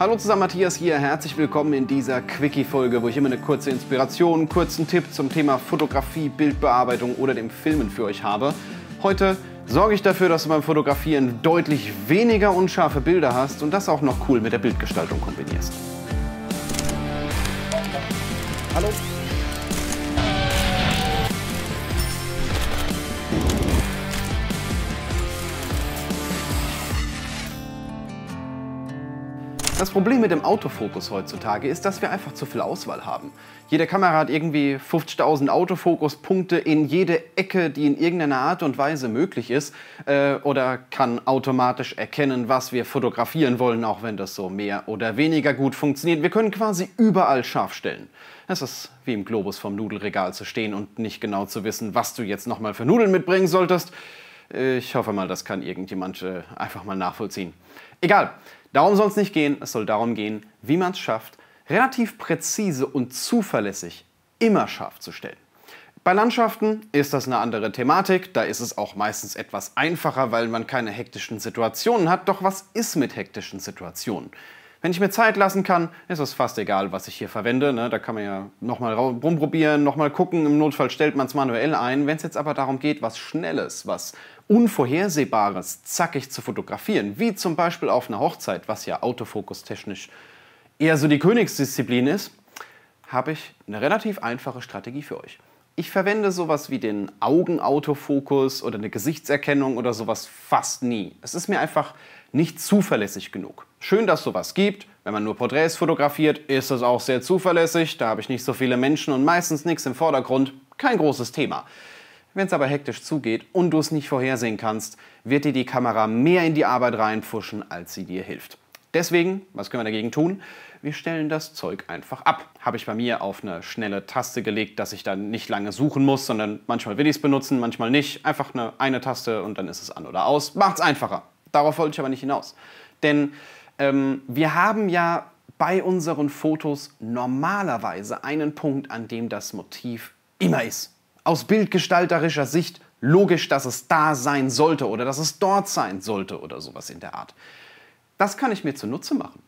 Hallo zusammen, Matthias hier. Herzlich willkommen in dieser Quickie-Folge, wo ich immer eine kurze Inspiration, einen kurzen Tipp zum Thema Fotografie, Bildbearbeitung oder dem Filmen für euch habe. Heute sorge ich dafür, dass du beim Fotografieren deutlich weniger unscharfe Bilder hast und das auch noch cool mit der Bildgestaltung kombinierst. Hallo, Das Problem mit dem Autofokus heutzutage ist, dass wir einfach zu viel Auswahl haben. Jede Kamera hat irgendwie 50.000 Autofokuspunkte in jede Ecke, die in irgendeiner Art und Weise möglich ist äh, oder kann automatisch erkennen, was wir fotografieren wollen, auch wenn das so mehr oder weniger gut funktioniert. Wir können quasi überall scharf stellen. Es ist wie im Globus vom Nudelregal zu stehen und nicht genau zu wissen, was du jetzt nochmal für Nudeln mitbringen solltest. Äh, ich hoffe mal, das kann irgendjemand äh, einfach mal nachvollziehen. Egal, Darum soll es nicht gehen, es soll darum gehen, wie man es schafft, relativ präzise und zuverlässig immer scharf zu stellen. Bei Landschaften ist das eine andere Thematik, da ist es auch meistens etwas einfacher, weil man keine hektischen Situationen hat. Doch was ist mit hektischen Situationen? Wenn ich mir Zeit lassen kann, ist es fast egal, was ich hier verwende. Ne? Da kann man ja nochmal rumprobieren, nochmal gucken. Im Notfall stellt man es manuell ein. Wenn es jetzt aber darum geht, was Schnelles, was Unvorhersehbares zackig zu fotografieren, wie zum Beispiel auf einer Hochzeit, was ja autofokustechnisch eher so die Königsdisziplin ist, habe ich eine relativ einfache Strategie für euch. Ich verwende sowas wie den Augenautofokus oder eine Gesichtserkennung oder sowas fast nie. Es ist mir einfach nicht zuverlässig genug. Schön, dass sowas gibt. Wenn man nur Porträts fotografiert, ist es auch sehr zuverlässig. Da habe ich nicht so viele Menschen und meistens nichts im Vordergrund. Kein großes Thema. Wenn es aber hektisch zugeht und du es nicht vorhersehen kannst, wird dir die Kamera mehr in die Arbeit reinpfuschen, als sie dir hilft. Deswegen, was können wir dagegen tun? Wir stellen das Zeug einfach ab. Habe ich bei mir auf eine schnelle Taste gelegt, dass ich dann nicht lange suchen muss, sondern manchmal will ich es benutzen, manchmal nicht. Einfach eine, eine Taste und dann ist es an oder aus. Macht's einfacher. Darauf wollte ich aber nicht hinaus. Denn ähm, wir haben ja bei unseren Fotos normalerweise einen Punkt, an dem das Motiv immer ist. Aus bildgestalterischer Sicht logisch, dass es da sein sollte oder dass es dort sein sollte oder sowas in der Art. Das kann ich mir zunutze machen.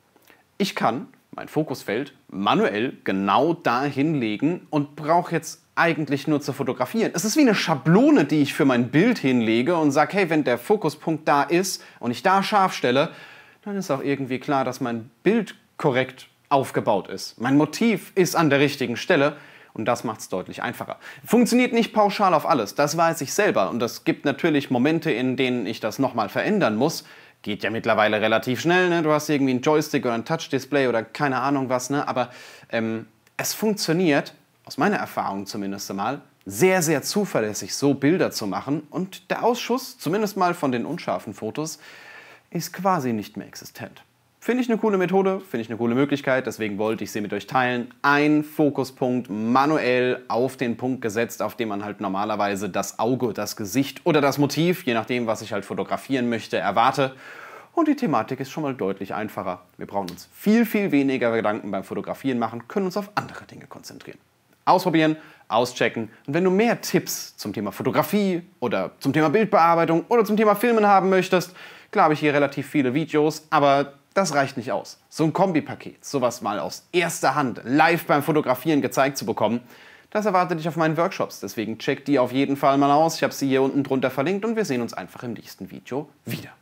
Ich kann mein Fokusfeld manuell genau dahin legen und brauche jetzt eigentlich nur zu fotografieren. Es ist wie eine Schablone, die ich für mein Bild hinlege und sage, hey, wenn der Fokuspunkt da ist und ich da scharf stelle, dann ist auch irgendwie klar, dass mein Bild korrekt aufgebaut ist. Mein Motiv ist an der richtigen Stelle und das macht es deutlich einfacher. Funktioniert nicht pauschal auf alles, das weiß ich selber und es gibt natürlich Momente, in denen ich das nochmal verändern muss, geht ja mittlerweile relativ schnell, ne? du hast irgendwie einen Joystick oder ein Touch-Display oder keine Ahnung was, ne? aber ähm, es funktioniert, aus meiner Erfahrung zumindest mal, sehr, sehr zuverlässig so Bilder zu machen und der Ausschuss, zumindest mal von den unscharfen Fotos, ist quasi nicht mehr existent. Finde ich eine coole Methode, finde ich eine coole Möglichkeit, deswegen wollte ich sie mit euch teilen. Ein Fokuspunkt manuell auf den Punkt gesetzt, auf dem man halt normalerweise das Auge, das Gesicht oder das Motiv, je nachdem, was ich halt fotografieren möchte, erwarte. Und die Thematik ist schon mal deutlich einfacher. Wir brauchen uns viel, viel weniger Gedanken beim Fotografieren machen, können uns auf andere Dinge konzentrieren. Ausprobieren, auschecken. Und wenn du mehr Tipps zum Thema Fotografie oder zum Thema Bildbearbeitung oder zum Thema Filmen haben möchtest, klar habe ich hier relativ viele Videos, aber das reicht nicht aus. So ein Kombipaket, sowas mal aus erster Hand live beim Fotografieren gezeigt zu bekommen, das erwartet dich auf meinen Workshops. Deswegen check die auf jeden Fall mal aus. Ich habe sie hier unten drunter verlinkt und wir sehen uns einfach im nächsten Video wieder.